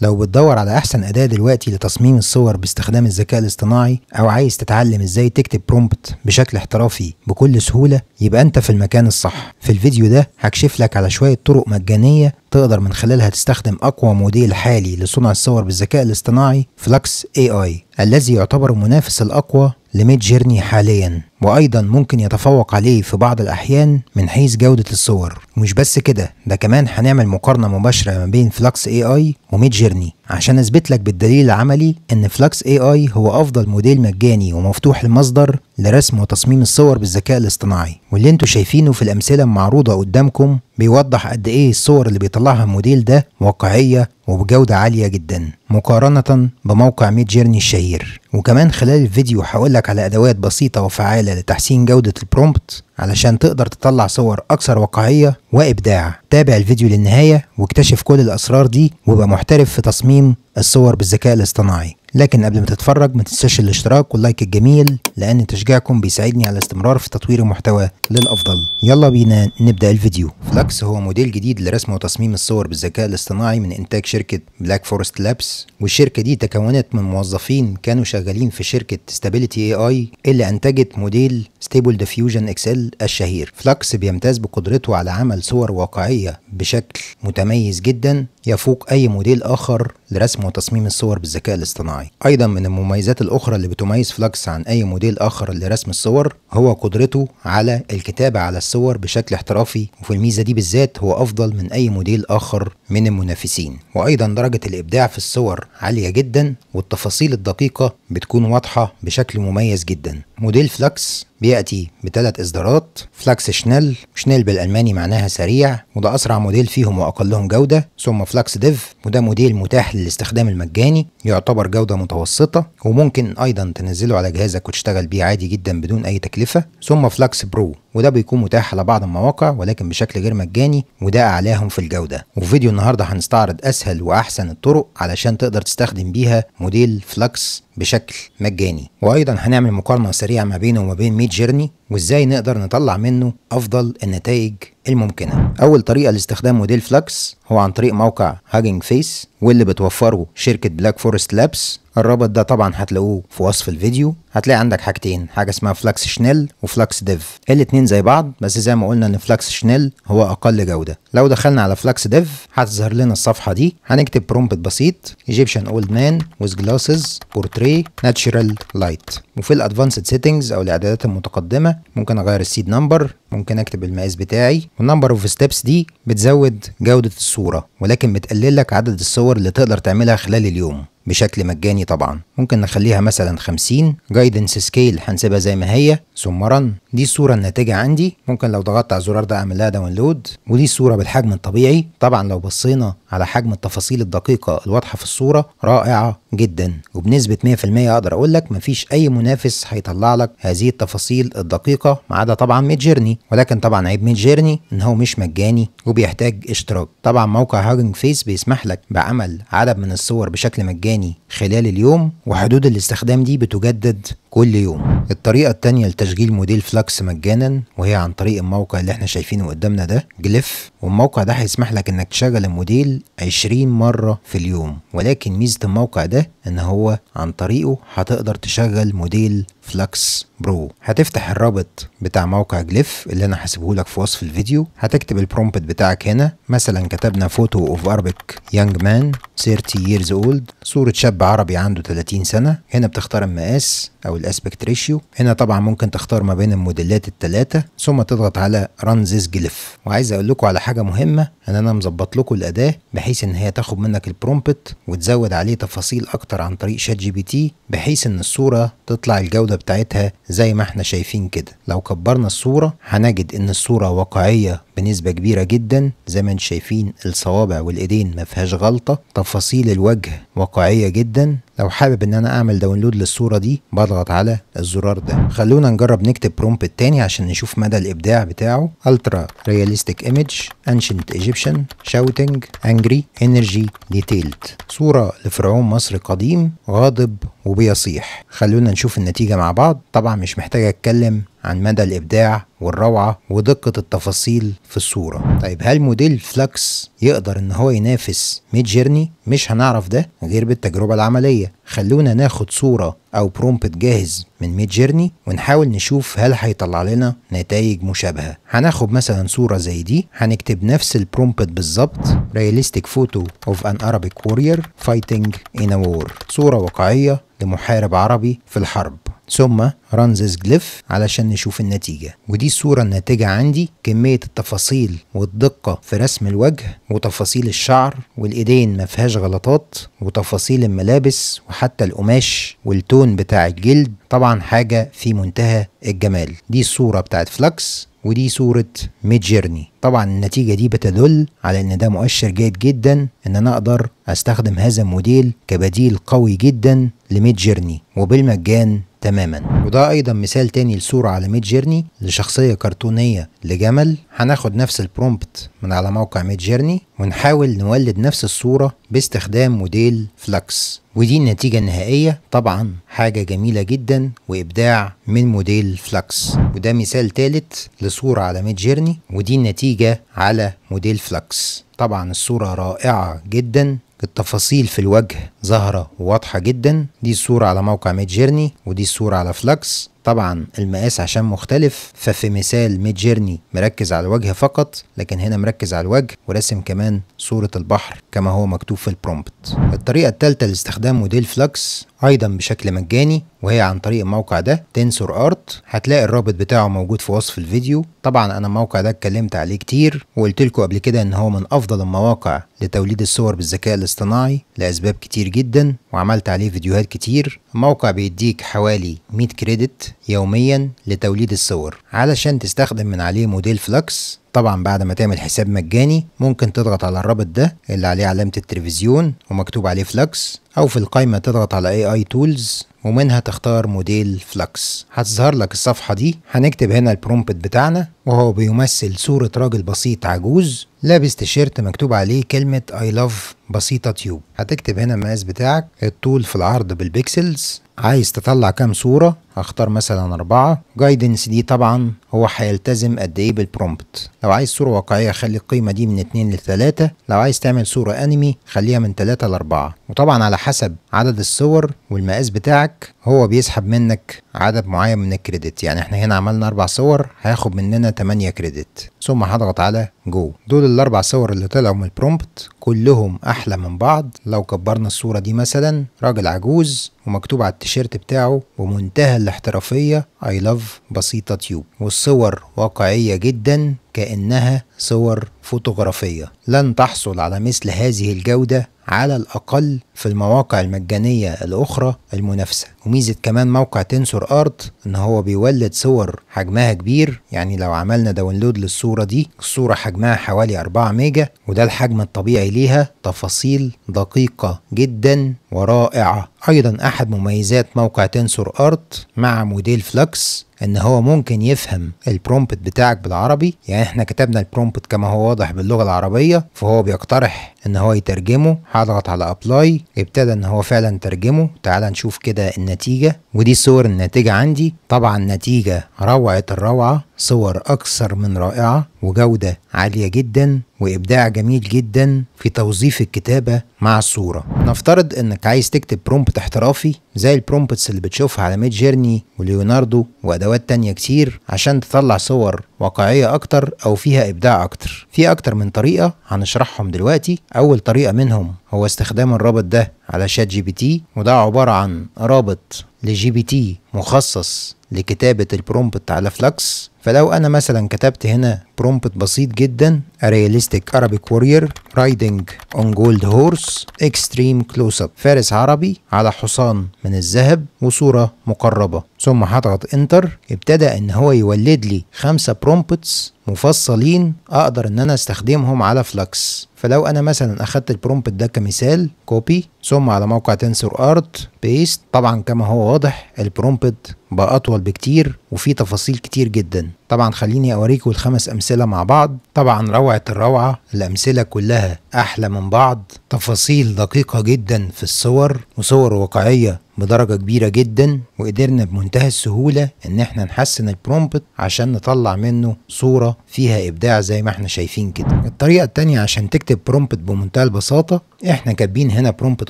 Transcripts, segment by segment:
لو بتدور على احسن اداة دلوقتي لتصميم الصور باستخدام الذكاء الاصطناعي او عايز تتعلم ازاي تكتب برومبت بشكل احترافي بكل سهولة يبقى انت في المكان الصح في الفيديو ده هكشف لك على شوية طرق مجانية تقدر من خلالها تستخدم اقوى موديل حالي لصنع الصور بالذكاء الاصطناعي فلكس اي اي الذي يعتبر المنافس الاقوى لميد جيرني حاليا وأيضا ممكن يتفوق عليه في بعض الأحيان من حيث جودة الصور ومش بس كده ده كمان هنعمل مقارنة مباشرة ما بين فلكس اي اي وميد جيرني عشان اثبت لك بالدليل العملي ان فلكس اي اي هو افضل موديل مجاني ومفتوح المصدر لرسم وتصميم الصور بالذكاء الاصطناعي واللي انتوا شايفينه في الامثله المعروضه قدامكم بيوضح قد ايه الصور اللي بيطلعها الموديل ده واقعيه وبجوده عاليه جدا مقارنه بموقع ميد جيرني الشهير وكمان خلال الفيديو هقول لك على ادوات بسيطه وفعاله لتحسين جودة البرومبت علشان تقدر تطلع صور أكثر واقعية وإبداع تابع الفيديو للنهاية واكتشف كل الأسرار دي وابقى محترف في تصميم الصور بالذكاء الاصطناعي لكن قبل ما تتفرج ما تنساش الاشتراك واللايك الجميل لأن تشجيعكم بيساعدني على الاستمرار في تطوير المحتوى للأفضل يلا بينا نبدأ الفيديو فلكس هو موديل جديد لرسم وتصميم الصور بالذكاء الاصطناعي من إنتاج شركة بلاك فورست لابس والشركة دي تكونت من موظفين كانوا شغالين في شركة ستابيليتي اي اي اللي أنتجت موديل ستيبل ديفيوجن اكسل الشهير فلاكس بيمتاز بقدرته على عمل صور واقعية بشكل متميز جدا يفوق أي موديل آخر لرسم وتصميم الصور بالذكاء الاصطناعي أيضا من المميزات الأخرى اللي بتميز فلاكس عن أي موديل آخر لرسم الصور هو قدرته على الكتابة على الصور بشكل احترافي وفي الميزة دي بالذات هو أفضل من أي موديل آخر من المنافسين وأيضا درجة الإبداع في الصور عالية جدا والتفاصيل الدقيقة بتكون واضحة بشكل مميز جدا موديل فلاكس بيأتي بثلاث إصدارات العربيات فلاكس شنيل شنيل بالألماني معناها سريع وده أسرع موديل فيهم وأقلهم جودة ثم فلاكس ديف وده موديل متاح للاستخدام المجاني يعتبر جودة متوسطة وممكن أيضا تنزله على جهازك وتشتغل بيه عادي جدا بدون أي تكلفة ثم فلاكس برو وده بيكون متاح على بعض المواقع ولكن بشكل غير مجاني وده اعلاهم في الجوده وفي فيديو النهارده هنستعرض اسهل واحسن الطرق علشان تقدر تستخدم بيها موديل فلكس بشكل مجاني وايضا هنعمل مقارنه سريعه ما بينه وما بين ميد جيرني وازاي نقدر نطلع منه افضل النتائج الممكنة أول طريقة لاستخدام موديل فلكس هو عن طريق موقع هاجينج فيس واللي بتوفره شركة بلاك فورست لابس الرابط ده طبعا هتلاقوه في وصف الفيديو هتلاقي عندك حاجتين حاجة اسمها فلكس شنيل وفلكس ديف الاتنين زي بعض بس زي ما قلنا ان فلكس شنيل هو اقل جودة لو دخلنا على فلكس ديف هتظهر لنا الصفحة دي هنكتب برومبت بسيط ايجيبشن اولد مان with جلاسز بورتري ناتشرال لايت وفي الادفانسد سيتنجز او الاعدادات المتقدمة ممكن اغير السيد نمبر ممكن اكتب المقاس بتاعي والنمبر اوف ستيبس دي بتزود جودة الصورة ولكن بتقلل لك عدد الصور اللي تقدر تعملها خلال اليوم بشكل مجاني طبعا ممكن نخليها مثلا 50 جايدنس سكيل هنسيبها زي ما هي ثم رن دي الصورة الناتجة عندي ممكن لو ضغطت على الزرار ده اعمل لها داونلود ودي الصورة بالحجم الطبيعي طبعا لو بصينا على حجم التفاصيل الدقيقة الواضحة في الصورة رائعة جدا وبنسبة 100% أقدر أقول لك مفيش أي منافس هيطلع لك هذه التفاصيل الدقيقة ما عدا طبعا ميد جيرني ولكن طبعا عيب ميد جيرني إن هو مش مجاني وبيحتاج اشتراك طبعا موقع هاجنج فيس بيسمح لك بعمل عدد من الصور بشكل مجاني خلال اليوم وحدود الاستخدام دي بتجدد كل يوم الطريقة التانية لتشغيل موديل فلكس مجانا وهي عن طريق الموقع اللي احنا شايفينه قدامنا ده جليف والموقع ده هيسمح لك انك تشغل الموديل 20 مرة في اليوم ولكن ميزة الموقع ده ان هو عن طريقه هتقدر تشغل موديل فلكس برو هتفتح الرابط بتاع موقع جليف اللي انا هسيبه لك في وصف الفيديو هتكتب البرومبت بتاعك هنا مثلا كتبنا فوتو اوف اربك يانج مان 30 ييرز اولد صورة شاب عربي عنده 30 سنة هنا بتختار المقاس او الاسبكت ريشيو هنا طبعا ممكن تختار ما بين الموديلات الثلاثة ثم تضغط على ران ذيس جليف وعايز اقول لكم على حاجة مهمة ان انا مظبط لكم الاداة بحيث ان هي تاخد منك البرومبت وتزود عليه تفاصيل اكتر عن طريق شات جي بي تي بحيث ان الصورة تطلع الجودة بتاعتها زي ما احنا شايفين كده لو كبرنا الصورة هنجد ان الصورة واقعية بنسبة كبيرة جدا زي ما انتم شايفين الصوابع والايدين ما فيهاش غلطة تفاصيل الوجه واقعية جدا لو حابب ان انا اعمل داونلود للصورة دي بضغط على الزرار ده خلونا نجرب نكتب برومبت التاني عشان نشوف مدى الابداع بتاعه الترا رياليستيك ايمج انشنت ايجيبشن شاوتنج انجري انرجي ديتيلد صورة لفرعون مصر قديم غاضب وبيصيح خلونا نشوف النتيجة مع بعض طبعا مش محتاج اتكلم عن مدى الابداع والروعة ودقة التفاصيل في الصورة طيب هل موديل فلكس يقدر ان هو ينافس ميد جيرني مش هنعرف ده غير بالتجربة العملية خلونا ناخد صورة او برومبت جاهز من ميد جيرني ونحاول نشوف هل هيطلع لنا نتائج مشابهه هناخد مثلا صوره زي دي هنكتب نفس البرومبت بالظبط realistic photo of an Arabic warrior fighting in a war صوره واقعيه لمحارب عربي في الحرب ثم رمزز جليف علشان نشوف النتيجة ودي الصورة الناتجة عندي كمية التفاصيل والدقة في رسم الوجه وتفاصيل الشعر والإيدين ما فيهاش غلطات وتفاصيل الملابس وحتى القماش والتون بتاع الجلد طبعا حاجة في منتهى الجمال دي الصورة بتاعت فلكس ودي صورة ميد جيرني طبعا النتيجة دي بتدل على ان ده مؤشر جيد جدا ان انا اقدر استخدم هذا الموديل كبديل قوي جدا لميد جيرني وبالمجان تماما وده ايضا مثال تاني لصوره على ميد جيرني لشخصيه كرتونيه لجمل هناخد نفس البرومبت من على موقع ميد جيرني ونحاول نولد نفس الصوره باستخدام موديل فلكس ودي النتيجة النهائية طبعا حاجة جميلة جدا وإبداع من موديل فلكس وده مثال ثالث لصورة على ميد جيرني ودي النتيجة على موديل فلكس طبعا الصورة رائعة جدا التفاصيل في الوجه ظاهرة وواضحة جدا دي الصورة على موقع ميد جيرني ودي الصورة على فلاكس طبعا المقاس عشان مختلف ففي مثال ميد جيرني مركز على الوجه فقط لكن هنا مركز على الوجه ورسم كمان صورة البحر كما هو مكتوب في البرومبت الطريقة الثالثة لاستخدام موديل فلاكس ايضا بشكل مجاني وهي عن طريق الموقع ده تنسور ارت هتلاقي الرابط بتاعه موجود في وصف الفيديو طبعا انا الموقع ده اتكلمت عليه كتير وقلت لكم قبل كده ان هو من افضل المواقع لتوليد الصور بالذكاء الاصطناعي لاسباب كتير جدا وعملت عليه فيديوهات كتير الموقع بيديك حوالي 100 كريدت يوميا لتوليد الصور علشان تستخدم من عليه موديل فلكس طبعا بعد ما تعمل حساب مجاني ممكن تضغط على الرابط ده اللي عليه علامة التلفزيون ومكتوب عليه فلكس او في القائمة تضغط على AI Tools ومنها تختار موديل فلكس هتظهر لك الصفحة دي هنكتب هنا البرومبت بتاعنا وهو بيمثل صورة راجل بسيط عجوز لابس تيشيرت مكتوب عليه كلمة I love بسيطة تيوب هتكتب هنا المقاس بتاعك الطول في العرض بالبيكسلز عايز تطلع كام صورة هختار مثلا أربعة جايدنس دي طبعا هو هيلتزم قد إيه بالبرومبت لو عايز صورة واقعية خلي القيمة دي من اتنين لتلاتة لو عايز تعمل صورة أنمي خليها من تلاتة لأربعة وطبعا على حسب عدد الصور والمقاس بتاعك بتاعك هو بيسحب منك عدد معين من الكريدت يعني احنا هنا عملنا اربع صور هياخد مننا 8 كريدت ثم هضغط على جو دول الاربع صور اللي طلعوا من البرومبت كلهم احلى من بعض لو كبرنا الصوره دي مثلا راجل عجوز ومكتوب على التيشيرت بتاعه بمنتهى الاحترافيه اي لاف بسيطه تيوب والصور واقعيه جدا كانها صور فوتوغرافيه لن تحصل على مثل هذه الجوده على الأقل في المواقع المجانية الأخرى المنافسة وميزة كمان موقع تنسور أرت إن هو بيولد صور حجمها كبير يعني لو عملنا داونلود للصورة دي الصورة حجمها حوالي 4 ميجا وده الحجم الطبيعي ليها تفاصيل دقيقة جدا ورائعة أيضا أحد مميزات موقع تنسور أرت مع موديل فلكس ان هو ممكن يفهم البرومبت بتاعك بالعربي يعني احنا كتبنا البرومبت كما هو واضح باللغه العربيه فهو بيقترح ان هو يترجمه هضغط على ابلاي ابتدى ان هو فعلا ترجمه تعال نشوف كده النتيجة ودي صور النتيجة عندي طبعا نتيجة روعة الروعة صور اكثر من رائعة وجودة عالية جدا وابداع جميل جدا في توظيف الكتابة مع الصورة نفترض انك عايز تكتب برومبت احترافي زي البرومبتس اللي بتشوفها على ميد جيرني وليوناردو وادوات تانية كتير عشان تطلع صور واقعية أكتر أو فيها إبداع أكتر في أكتر من طريقة هنشرحهم دلوقتي أول طريقة منهم هو استخدام الرابط ده على شات جي بي تي وده عبارة عن رابط لجي بي تي مخصص لكتابة البرومبت على فلكس فلو أنا مثلا كتبت هنا برومبت بسيط جدا A realistic Arabic warrior riding on gold horse extreme close up فارس عربي على حصان من الذهب وصورة مقربة ثم هضغط انتر ابتدى ان هو يولد لي خمسة برومبتس مفصلين اقدر ان انا استخدمهم على فلكس فلو انا مثلا اخدت البرومبت ده كمثال كوبي ثم على موقع تنسور ارت بيست طبعا كما هو واضح البرومبت بقى اطول بكتير وفي تفاصيل كتير جدا طبعا خليني اوريكم الخمس امثله مع بعض طبعا روعه الروعه الامثله كلها احلى من بعض تفاصيل دقيقه جدا في الصور وصور واقعيه بدرجة كبيرة جدا وقدرنا بمنتهى السهولة ان احنا نحسن البرومبت عشان نطلع منه صورة فيها ابداع زي ما احنا شايفين كده الطريقة التانية عشان تكتب برومبت بمنتهى البساطة احنا كاتبين هنا برومبت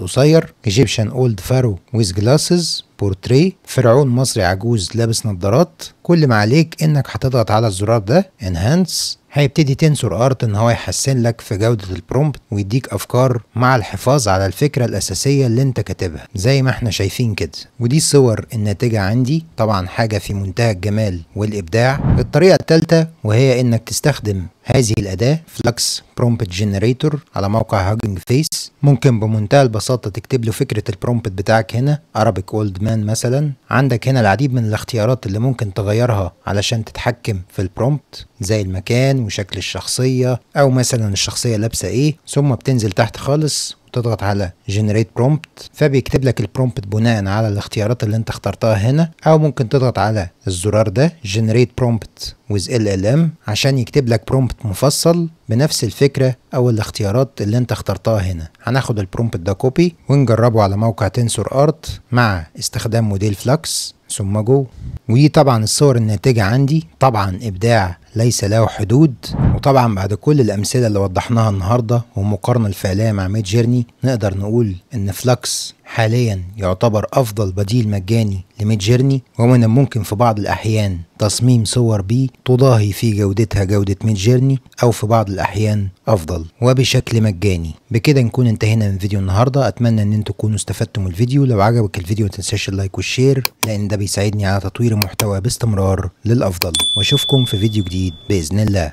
قصير ايجيبشن اولد فارو ويز جلاسز بورتريه فرعون مصري عجوز لابس نظارات كل ما عليك انك هتضغط على الزرار ده انهانس هيبتدي تنسور ارت ان هو يحسن لك في جودة البرومبت ويديك افكار مع الحفاظ على الفكرة الاساسية اللي انت كاتبها زي ما احنا شايفين كده ودي صور الناتجة عندي طبعا حاجة في منتهى الجمال والابداع الطريقة الثالثة وهي انك تستخدم هذه الأداة Flux برومبت Generator على موقع Hugging فيس ممكن بمنتهى البساطة تكتب له فكرة البرومبت بتاعك هنا Arabic Old Man مثلا عندك هنا العديد من الاختيارات اللي ممكن تغيرها علشان تتحكم في البرومبت زي المكان وشكل الشخصية أو مثلا الشخصية لابسة إيه ثم بتنزل تحت خالص تضغط على جنريت برومبت فبيكتب لك البرومبت بناء على الاختيارات اللي انت اخترتها هنا او ممكن تضغط على الزرار ده جنريت برومبت with LLM عشان يكتب لك برومبت مفصل بنفس الفكرة أو الاختيارات اللي أنت اخترتها هنا هناخد البرومبت ده كوبي ونجربه على موقع تنسور أرت مع استخدام موديل فلكس ثم جو ودي طبعا الصور الناتجة عندي طبعا إبداع ليس له حدود وطبعا بعد كل الأمثلة اللي وضحناها النهاردة ومقارنه الفعلية مع ميد جيرني نقدر نقول إن فلكس حاليا يعتبر أفضل بديل مجاني جيرني ومن الممكن في بعض الأحيان تصميم صور بيه تضاهي في جودتها جودة جيرني أو في بعض الأحيان أفضل وبشكل مجاني بكده نكون انتهينا من فيديو النهاردة أتمنى أن انتم تكونوا استفدتم من الفيديو لو عجبك الفيديو متنساش اللايك والشير لأن ده بيساعدني على تطوير المحتوى باستمرار للأفضل وأشوفكم في فيديو جديد بإذن الله